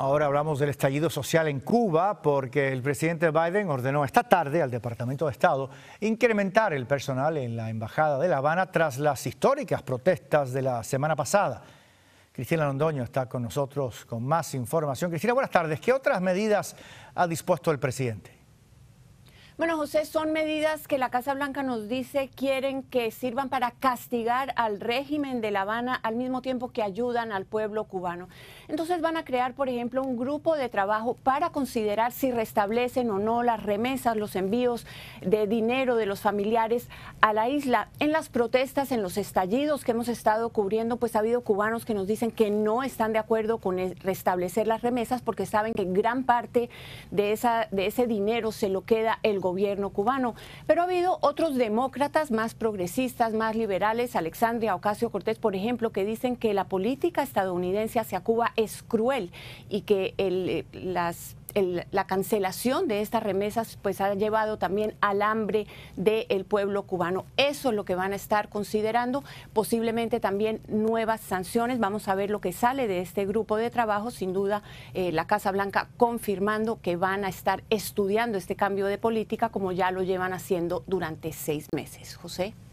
Ahora hablamos del estallido social en Cuba porque el presidente Biden ordenó esta tarde al Departamento de Estado incrementar el personal en la Embajada de La Habana tras las históricas protestas de la semana pasada. Cristina Londoño está con nosotros con más información. Cristina, buenas tardes. ¿Qué otras medidas ha dispuesto el presidente? Bueno, José, son medidas que la Casa Blanca nos dice quieren que sirvan para castigar al régimen de La Habana al mismo tiempo que ayudan al pueblo cubano. Entonces van a crear, por ejemplo, un grupo de trabajo para considerar si restablecen o no las remesas, los envíos de dinero de los familiares a la isla. En las protestas, en los estallidos que hemos estado cubriendo, pues ha habido cubanos que nos dicen que no están de acuerdo con restablecer las remesas porque saben que gran parte de, de ese dinero se lo queda el gobierno gobierno cubano. Pero ha habido otros demócratas más progresistas, más liberales, Alexandria Ocasio Cortés, por ejemplo, que dicen que la política estadounidense hacia Cuba es cruel y que el, eh, las la cancelación de estas remesas pues ha llevado también al hambre del pueblo cubano. Eso es lo que van a estar considerando, posiblemente también nuevas sanciones. Vamos a ver lo que sale de este grupo de trabajo. Sin duda, eh, la Casa Blanca confirmando que van a estar estudiando este cambio de política como ya lo llevan haciendo durante seis meses. José.